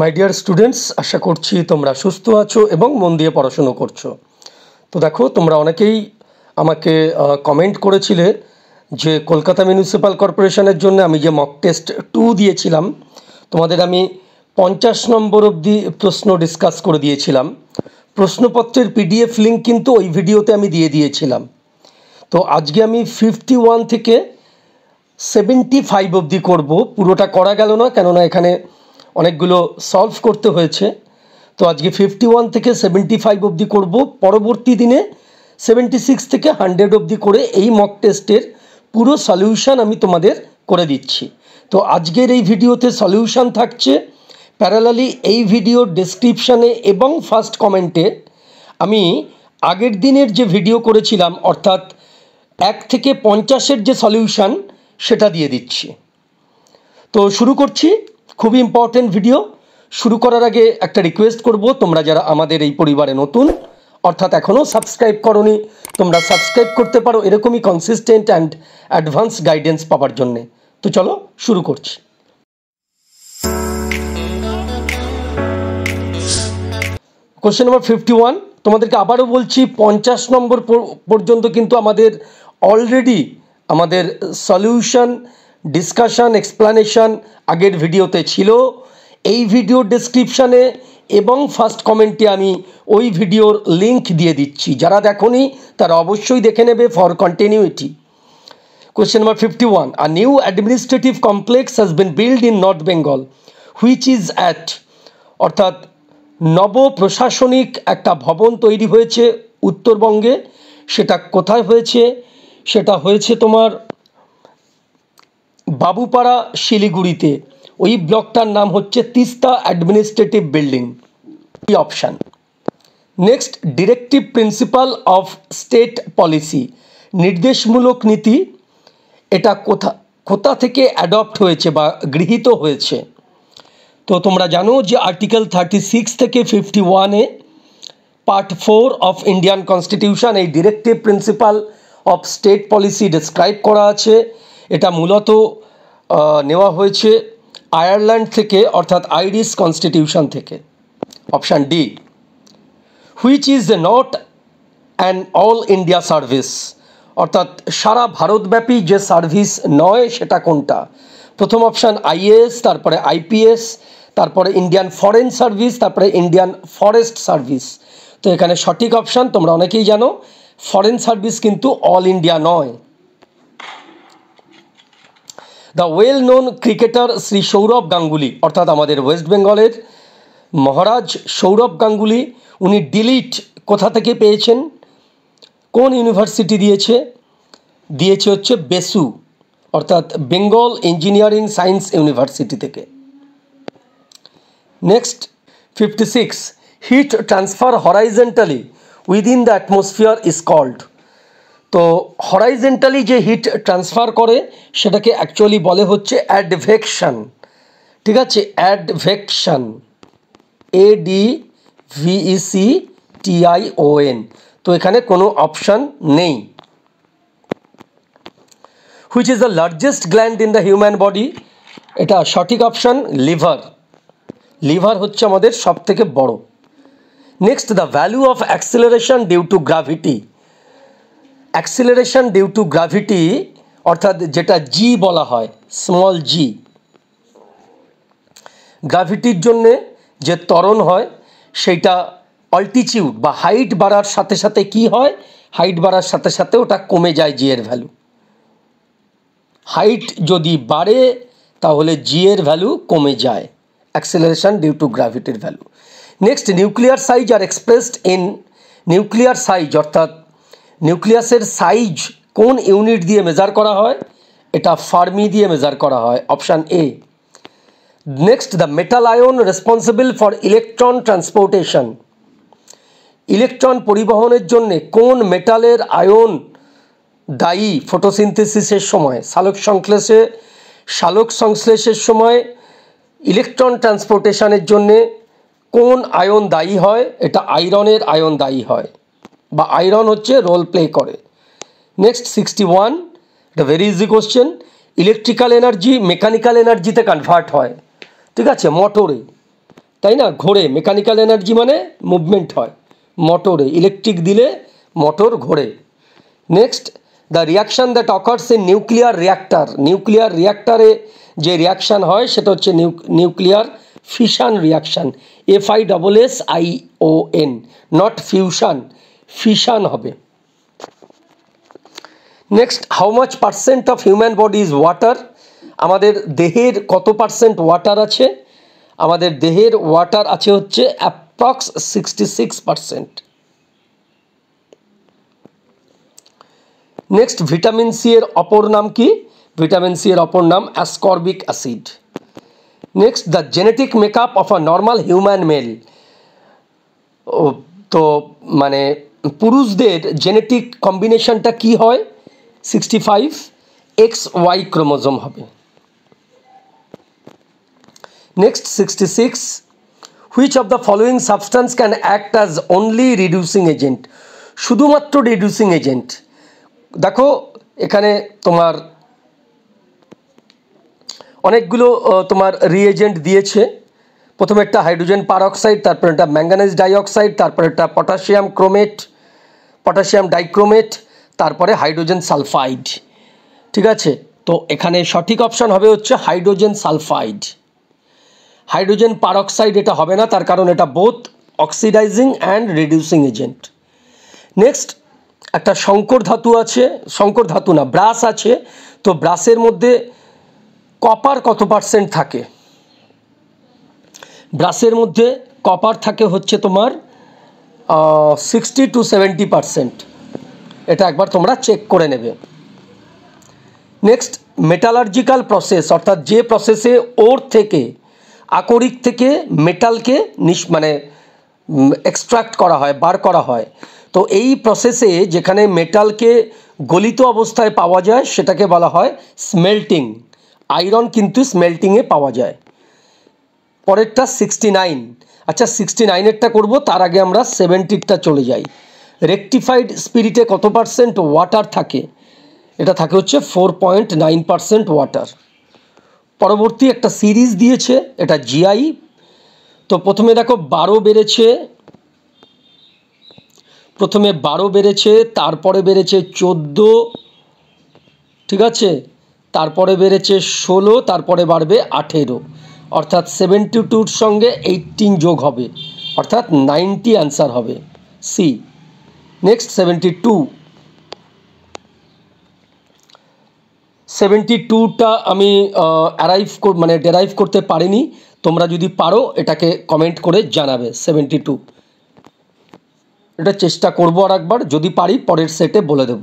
My dear students আশা করছি তোমরা সুস্থ আছো এবং মন দিয়ে পড়াশুনো করছো তো দেখো তোমরা অনেকেই আমাকে কমেন্ট করেছিলে যে কলকাতা মিউনিসিপ্যাল কর্পোরেশনের জন্য আমি যে মক টেস্ট টু দিয়েছিলাম তোমাদের আমি পঞ্চাশ নম্বর অবধি প্রশ্ন ডিসকাস করে দিয়েছিলাম প্রশ্নপত্রের পিডিএফ লিঙ্ক কিন্তু ওই ভিডিওতে আমি দিয়ে দিয়েছিলাম তো আজকে আমি ফিফটি ওয়ান থেকে সেভেন্টি ফাইভ অবধি করবো পুরোটা করা গেল না কেননা এখানে অনেকগুলো সলভ করতে হয়েছে তো আজকে ফিফটি ওয়ান থেকে সেভেন্টি ফাইভ অবধি করব পরবর্তী দিনে সেভেন্টি সিক্স থেকে হান্ড্রেড অবধি করে এই মক টেস্টের পুরো সলিউশান আমি তোমাদের করে দিচ্ছি তো আজকের এই ভিডিওতে সলিউশান থাকছে প্যারালালি এই ভিডিও ডেসক্রিপশানে এবং ফার্স্ট কমেন্টে আমি আগের দিনের যে ভিডিও করেছিলাম অর্থাৎ এক থেকে পঞ্চাশের যে সলিউশান সেটা দিয়ে দিচ্ছি তো শুরু করছি খুবই ইম্পর্টেন্ট ভিডিও শুরু করার আগে একটা রিকোয়েস্ট করব তোমরা যারা আমাদের এই পরিবারে নতুন অর্থাৎ এখনও সাবস্ক্রাইব করনি তোমরা সাবস্ক্রাইব করতে পারো এরকমই কনসিস্টেন্ট অ্যান্ড অ্যাডভান্স গাইডেন্স পাওয়ার জন্যে তো চলো শুরু করছি কোশ্চেন নম্বর ফিফটি ওয়ান তোমাদেরকে আবারও বলছি পঞ্চাশ নম্বর পর্যন্ত কিন্তু আমাদের অলরেডি আমাদের সলিউশন ডিসকাশান এক্সপ্লানেশান আগের ভিডিওতে ছিল এই ভিডিও ডেসক্রিপশানে এবং ফার্স্ট কমেন্টে আমি ওই ভিডিওর লিংক দিয়ে দিচ্ছি যারা দেখনি তারা অবশ্যই দেখে নেবে for continuity number fifty one a new administrative complex has been build in North Bengal which is at অর্থাৎ নব প্রশাসনিক একটা ভবন তৈরি হয়েছে উত্তরবঙ্গে সেটা কোথায় হয়েছে সেটা হয়েছে তোমার বাবুপাড়া শিলিগুড়িতে ওই ব্লকটার নাম হচ্ছে তিস্তা অ্যাডমিনিস্ট্রেটিভ বিল্ডিং এই option next directive principle of state policy নির্দেশমূলক নীতি এটা কোথা কোথা থেকে অ্যাডপ্ট হয়েছে বা গৃহীত হয়েছে তো তোমরা জানো যে আর্টিকেল থার্টি সিক্স থেকে ফিফটি ওয়ানে part four of Indian constitution এই directive principle of state policy describe করা আছে এটা মূলত নেওয়া হয়েছে আয়ারল্যান্ড থেকে অর্থাৎ আইরিশ কনস্টিটিউশন থেকে option D which is the not and all India service অর্থাৎ সারা ভারতব্যাপী যে সার্ভিস নয় সেটা কোনটা প্রথম অপশান আইএএস তারপরে আইপিএস তারপরে ইন্ডিয়ান ফরেন সার্ভিস তারপরে ইন্ডিয়ান ফরেস্ট সার্ভিস তো এখানে সঠিক অপশান তোমরা অনেকেই জানো ফরেন সার্ভিস কিন্তু অল ইন্ডিয়া নয় the well known cricketer Shri Sourav Ganguly অর্থাৎ আমাদের ওয়েস্ট বেঙ্গলের মহারাজ সৌরভ গাঙ্গুলি উনি ডিলিট কোথা থেকে পেয়েছেন কোন ইউনিভার্সিটি দিয়েছে দিয়েছে হচ্ছে বেসু অর্থাৎ বেঙ্গল ইঞ্জিনিয়ারিং সায়েন্স ইউনিভার্সিটি থেকে next fifty six heat transfer horizontally within the atmosphere is called তো হরাইজেন্টালি যে হিট ট্রান্সফার করে সেটাকে অ্যাকচুয়ালি বলে হচ্ছে অ্যাডভেকশান ঠিক আছে advection A D V E C T I O N তো এখানে কোনো অপশান নেই which is the largest gland in the human body এটা সঠিক অপশান লিভার লিভার হচ্ছে আমাদের সবথেকে বড় next the value of acceleration due to gravity অ্যাক্সিলারেশান due to gravity অর্থাৎ যেটা জি বলা হয় স্মল জি গ্র্যাভিটির জন্যে যে ত্বরণ হয় সেইটা অল্টিচিউড বা হাইট বাড়ার সাথে সাথে কি হয় হাইট বাড়ার সাথে সাথে ওটা কমে যায় জি এর ভ্যালু হাইট যদি বাড়ে তাহলে জি এর ভ্যালু কমে যায় অ্যাক্সেলারেশন ডিউ টু গ্র্যাভিটির value next nuclear size are expressed in nuclear size অর্থাৎ নিউক্লিয়াসের সাইজ কোন ইউনিট দিয়ে মেজার করা হয় এটা ফার্মি দিয়ে মেজার করা হয় option A next the metal ion responsible for electron transportation electron পরিবহনের জন্য কোন মেটালের আয়ন দায়ী ফটোসিনথেসিসের সময় শালক সংশ্লেষে শালক সংশ্লেষের সময় ইলেকট্রন ট্রান্সপোর্টেশনের জন্যে কোন আয়ন দায়ী হয় এটা আয়রনের আয়ন দায়ী হয় বা আয়রন হচ্ছে রোল প্লে করে নেক্সট সিক্সটি ওয়ান এটা very easy question electrical energy mechanical এনার্জিতে কনভার্ট হয় ঠিক আছে মোটরে তাই না ঘোরে মেকানিক্যাল এনার্জি মানে মুভমেন্ট হয় মোটরে ইলেকট্রিক দিলে মোটর ঘোরে next the reaction that occurs a nuclear reactor nuclear রিয়াক্টারে যে রিয়াকশান হয় সেটা হচ্ছে nuclear fission reaction F I double S I O N not fusion fission হবে next how much percent of human body is water আমাদের দেহের কত percent water আছে আমাদের দেহের ওয়াটার আছে হচ্ছে approx sixty six percent next vitamin C এর অপর নাম কি ভিটামিন সি এর অপর নাম ascorbic acid next the genetic makeup of a normal human male তো মানে পুরুষদের জেনেটিক কম্বিনেশনটা কি হয় sixty five X Y chromosome হবে next sixty six which of the following substance can act as only reducing agent শুধুমাত্র reducing agent দেখো এখানে তোমার অনেকগুলো তোমার রিএজেন্ট দিয়েছে প্রথমে একটা হাইড্রোজেন পারঅক্সাইড তারপরে একটা ম্যাঙ্গানিজ ডাইঅক্সাইড তারপরে একটা পটাশিয়াম ক্রোমেট পটাশিয়াম ডাইক্রোমেট তারপরে হাইড্রোজেন সালফাইড ঠিক আছে তো এখানে সঠিক অপশান হবে হচ্ছে হাইড্রোজেন সালফাইড হাইড্রোজেন পারঅক্সাইড এটা হবে না তার কারণ এটা both oxidising and reducing agent next একটা শঙ্কর ধাতু আছে শঙ্কর ধাতু না ব্রাস আছে তো ব্রাসের মধ্যে কপার কত পার্সেন্ট থাকে ব্রাশের মধ্যে কপার থাকে হচ্ছে তোমার সিক্সটি টু সেভেন্টি পারসেন্ট এটা একবার তোমরা চেক করে নেবে নেক্সট মেটালার্জিক্যাল প্রসেস অর্থাৎ যে প্রসেসে ওর থেকে আকরিক থেকে মেটালকে নিশ মানে এক্সট্রাক্ট করা হয় বার করা হয় তো এই প্রসেসে যেখানে মেটালকে গলিত অবস্থায় পাওয়া যায় সেটাকে বলা হয় স্মেল্টিং আয়রন কিন্তু স্মেল্টিংয়ে পাওয়া যায় পরেরটা সিক্সটি নাইন আচ্ছা সিক্সটি নাইনেরটা করবো তার আগে আমরা সেভেন্টিরটা চলে যাই রেকটিফাইড স্পিরিটে কত পার্সেন্ট ওয়াটার থাকে এটা থাকে হচ্ছে four point nine percent water পরবর্তী একটা সিরিজ দিয়েছে এটা জিআই তো প্রথমে দেখো বারো বেড়েছে প্রথমে বারো বেড়েছে তারপরে বেড়েছে চোদ্দো ঠিক আছে তারপরে বেড়েছে ষোলো তারপরে বাড়বে আঠেরো অর্থাৎ সেভেন্টি টুর সঙ্গে এইটিন যোগ হবে অর্থাৎ নাইনটি অ্যান্সার হবে C next seventy two seventy টুটা আমি অ্যারাইভ মানে ডেরাইভ করতে পারিনি তোমরা যদি পারো এটাকে কমেন্ট করে জানাবে সেভেন্টি টু এটা চেষ্টা করবো আর একবার যদি পারি পরের সেটে বলে দেব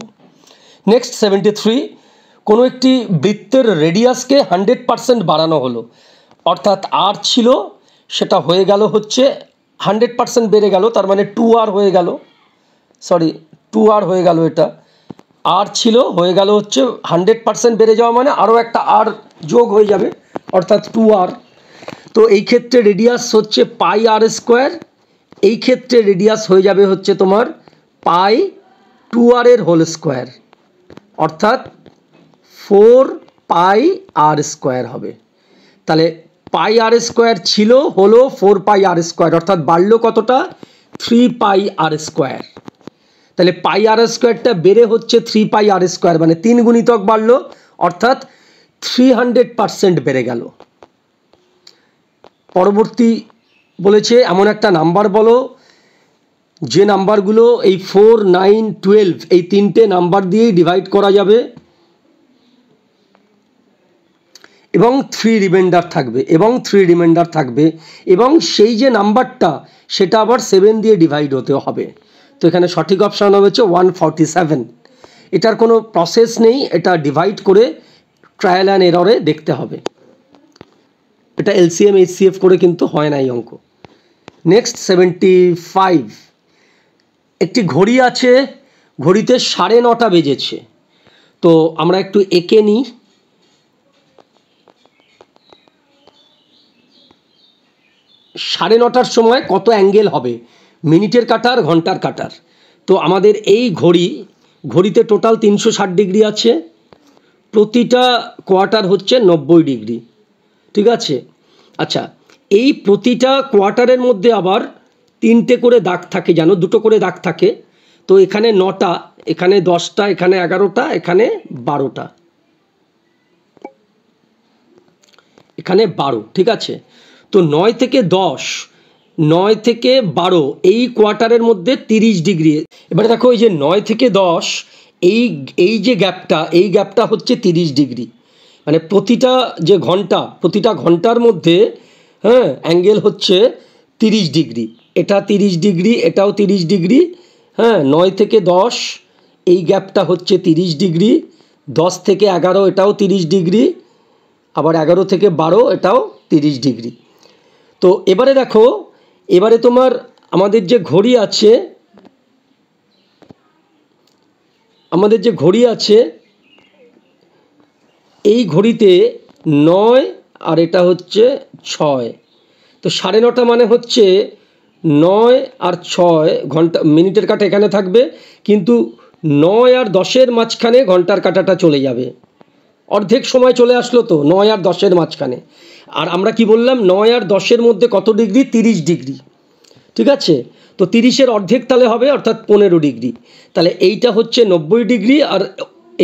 নেক্সট সেভেন্টি থ্রি কোনো একটি বৃত্তের রেডিয়াসকে হান্ড্রেড পারসেন্ট বাড়ানো হলো অর্থাৎ আর ছিল সেটা হয়ে গেল হচ্ছে হান্ড্রেড পারসেন্ট বেড়ে গেল তার মানে টু আর হয়ে গেল সরি টু আর হয়ে গেল এটা আর ছিল হয়ে গেল হচ্ছে হান্ড্রেড পারসেন্ট বেড়ে যাওয়া মানে আরও একটা আর যোগ হয়ে যাবে অর্থাৎ টু আর তো এই ক্ষেত্রে রেডিয়াস হচ্ছে পাই আর স্কোয়ার এই ক্ষেত্রে রেডিয়াস হয়ে যাবে হচ্ছে তোমার পাই টু আর এর হোল স্কোয়ার অর্থাৎ ফোর পাই আর স্কোয়ার হবে তাহলে পাই আর স্কোয়ার ছিল হলো ফোর পাই আর স্কোয়ার অর্থাৎ বাড়লো কতটা থ্রি পাই আর স্কোয়ার তাহলে পাই আর স্কোয়ারটা বেড়ে হচ্ছে থ্রি পাই আর স্কোয়ার মানে তিন গুণিতক বাড়লো অর্থাৎ থ্রি হান্ড্রেড পারসেন্ট বেড়ে গেল পরবর্তী বলেছে এমন একটা নাম্বার বলো যে নাম্বারগুলো এই ফোর নাইন টুয়েলভ এই তিনটে নাম্বার দিয়েই ডিভাইড করা যাবে এবং থ্রি রিমাইন্ডার থাকবে এবং থ্রি রিমাইন্ডার থাকবে এবং সেই যে নাম্বারটা সেটা আবার সেভেন দিয়ে ডিভাইড হতে হবে তো এখানে সঠিক অপশান হচ্ছে ওয়ান ফর্টি সেভেন এটার কোনো প্রসেস নেই এটা ডিভাইড করে ট্রায়াল অ্যান্ড এররে দেখতে হবে এটা এলসিএম এইচসিএফ করে কিন্তু হয় না এই অঙ্ক নেক্সট সেভেন্টি ফাইভ একটি ঘড়ি আছে ঘড়িতে সাড়ে নটা বেজেছে তো আমরা একটু এঁকে নিই সাড়ে নটার সময় কত অ্যাঙ্গেল হবে মিনিটের কাটার ঘন্টার কাটার তো আমাদের এই ঘড়ি ঘড়িতে টোটাল তিনশো ষাট ডিগ্রি আছে প্রতিটা কোয়ার্টার হচ্ছে নব্বই ডিগ্রি ঠিক আছে আচ্ছা এই প্রতিটা কোয়ার্টারের মধ্যে আবার তিনটে করে দাগ থাকে যেন দুটো করে দাগ থাকে তো এখানে নটা এখানে দশটা এখানে এগারোটা এখানে বারোটা এখানে বারো ঠিক আছে তো নয় থেকে দশ নয় থেকে বারো এই কোয়ার্টারের মধ্যে তিরিশ ডিগ্রি এবারে দেখো এই যে নয় থেকে দশ এই এই যে গ্যাপটা এই গ্যাপটা হচ্ছে তিরিশ ডিগ্রি মানে প্রতিটা যে ঘন্টা প্রতিটা ঘন্টার মধ্যে হ্যাঁ অ্যাঙ্গেল হচ্ছে তিরিশ ডিগ্রি এটা তিরিশ ডিগ্রি এটাও তিরিশ ডিগ্রি হ্যাঁ নয় থেকে দশ এই গ্যাপটা হচ্ছে তিরিশ ডিগ্রি দশ থেকে এগারো এটাও তিরিশ ডিগ্রি আবার এগারো থেকে বারো এটাও তিরিশ ডিগ্রি তো এবারে দেখো এবারে তোমার আমাদের যে ঘড়ি আছে আমাদের যে ঘড়ি আছে এই ঘড়িতে নয় আর এটা হচ্ছে ছয় তো সাড়ে নটা মানে হচ্ছে নয় আর ছয় ঘন্টা মিনিটের কাটা এখানে থাকবে কিন্তু নয় আর দশের মাঝখানে ঘন্টার কাটাটা চলে যাবে অর্ধেক সময় চলে আসলো তো নয় আর দশের মাঝখানে আর আমরা কি বললাম নয় আর দশের মধ্যে কত ডিগ্রি তিরিশ ডিগ্রি ঠিক আছে তো তিরিশের অর্ধেক তাহলে হবে অর্থাৎ পনেরো ডিগ্রি তাহলে এইটা হচ্ছে নব্বই ডিগ্রি আর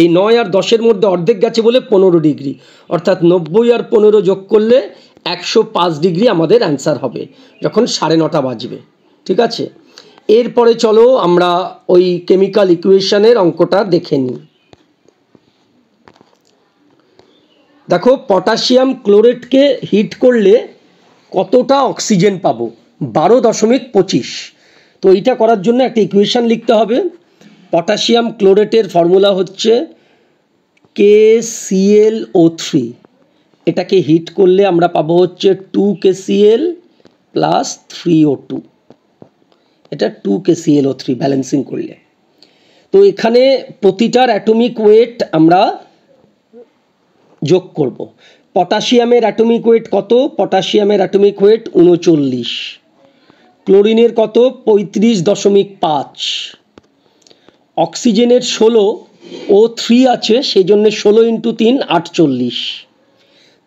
এই নয় আর দশের মধ্যে অর্ধেক গেছে বলে পনেরো ডিগ্রি অর্থাৎ নব্বই আর পনেরো যোগ করলে একশো পাঁচ ডিগ্রি আমাদের অ্যান্সার হবে যখন সাড়ে নটা বাজবে ঠিক আছে এরপরে চলো আমরা ওই কেমিক্যাল ইকুয়েশনের অঙ্কটা দেখে নিই দেখো পটাশিয়াম ক্লোরেটকে হিট করলে কতটা অক্সিজেন পাবো বারো দশমিক পঁচিশ তো এইটা করার জন্য একটা ইকুয়েশান লিখতে হবে পটাশিয়াম ক্লোরেটের ফর্মুলা হচ্ছে কে সিএল ও থ্রি এটাকে হিট করলে আমরা পাবো হচ্ছে two K C L plus three O two এটা two K C L O three balancing করলে তো এখানে প্রতিটার অ্যাটমিক ওয়েট আমরা যোগ করব। পটাশিয়ামের অ্যাটমিক ওয়েট কত পটাশিয়ামের অ্যাটমিক ওয়েট উনচল্লিশ ক্লোরিনের কত পঁয়ত্রিশ দশমিক পাঁচ অক্সিজেনের ষোলো ও থ্রি আছে সেই জন্য ষোলো ইন্টু তিন আটচল্লিশ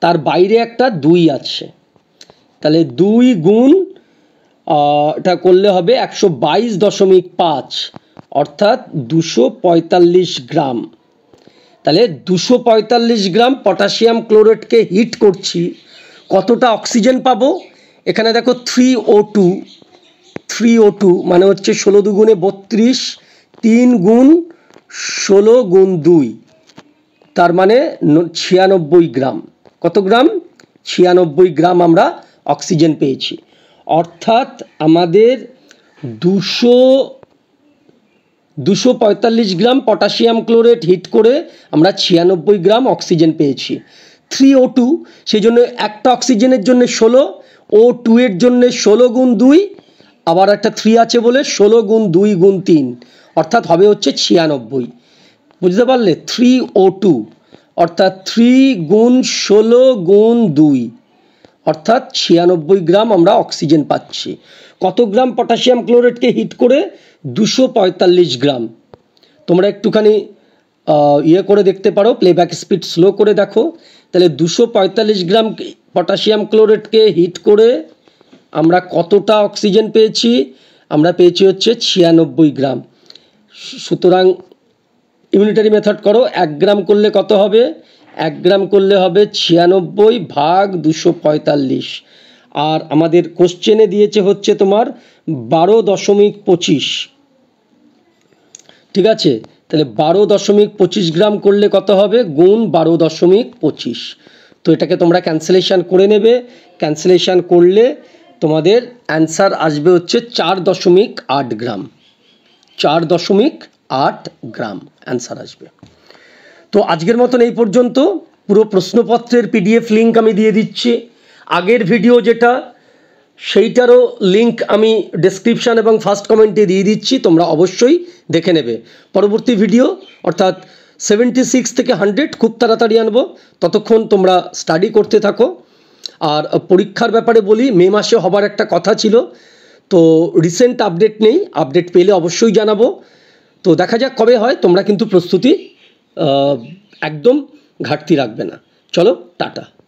তার বাইরে একটা দুই আছে তাহলে দুই গুণ এটা করলে হবে একশো বাইশ দশমিক পাঁচ অর্থাৎ দুশো পঁয়তাল্লিশ গ্রাম তাহলে দুশো গ্রাম পটাশিয়াম ক্লোরেটকে হিট করছি কতটা অক্সিজেন পাবো এখানে দেখো three O two three O two মানে হচ্ছে ষোলো দুগুণে বত্রিশ তিন গুণ ষোলো গুণ দুই তার মানে ছিয়ানব্বই গ্রাম কত গ্রাম ছিয়ানব্বই গ্রাম আমরা অক্সিজেন পেয়েছি অর্থাৎ আমাদের দুশো দুশো পঁয়তাল্লিশ গ্রাম পটাশিয়াম ক্লোরেট হিট করে আমরা ছিয়ানব্বই গ্রাম অক্সিজেন পেয়েছি থ্রি ও টু সেই জন্য একটা অক্সিজেনের জন্য ষোলো ও টু এর জন্যে ষোলো গুণ দুই আবার একটা থ্রি আছে বলে ষোলো গুণ দুই গুণ তিন অর্থাৎ হবে হচ্ছে ছিয়ানব্বই বুঝতে পারলে থ্রি ও টু অর্থাৎ থ্রি গুণ ষোলো গুণ দুই অর্থাৎ ছিয়ানব্বই গ্রাম আমরা অক্সিজেন পাচ্ছি কত গ্রাম পটাশিয়াম ক্লোরেটকে হিট করে দুশো পঁয়তাল্লিশ গ্রাম তোমরা একটুখানি ইয়ে করে দেখতে পারো প্লেব্যাক স্পিড স্লো করে দেখো তাহলে দুশো পঁয়তাল্লিশ গ্রাম পটাশিয়াম ক্লোরেটকে হিট করে আমরা কতটা অক্সিজেন পেয়েছি আমরা পেয়েছি হচ্ছে ছিয়ানব্বই গ্রাম সুতরাং ইউনিটারি মেথড করো এক গ্রাম করলে কত হবে এক গ্রাম করলে হবে ছিয়ানব্বই ভাগ দুশো পঁয়তাল্লিশ আর আমাদের কোশ্চেনে দিয়েছে হচ্ছে তোমার বারো দশমিক পঁচিশ ঠিক আছে তাহলে বারো দশমিক পঁচিশ গ্রাম করলে কত হবে গুণ বারো দশমিক পঁচিশ তো এটাকে তোমরা ক্যান্সেলেশান করে নেবে ক্যান্সেলেশান করলে তোমাদের অ্যান্সার আসবে হচ্ছে চার দশমিক আট গ্রাম চার দশমিক আট গ্রাম অ্যান্সার আসবে তো আজকের মতন এই পর্যন্ত পুরো প্রশ্নপত্রের পিডিএফ লিঙ্ক আমি দিয়ে দিচ্ছি আগের ভিডিও যেটা সেইটারও লিংক আমি ডিসক্রিপশান এবং ফার্স্ট কমেন্টে দিয়ে দিচ্ছি তোমরা অবশ্যই দেখে নেবে পরবর্তী ভিডিও অর্থাৎ সেভেন্টি সিক্স থেকে হান্ড্রেড খুব তাড়াতাড়ি আনবো ততক্ষণ তোমরা স্টাডি করতে থাকো আর পরীক্ষার ব্যাপারে বলি মে মাসে হবার একটা কথা ছিল তো রিসেন্ট আপডেট নেই আপডেট পেলে অবশ্যই জানাবো তো দেখা যাক কবে হয় তোমরা কিন্তু প্রস্তুতি একদম ঘাটতি রাখবে না চলো টাটা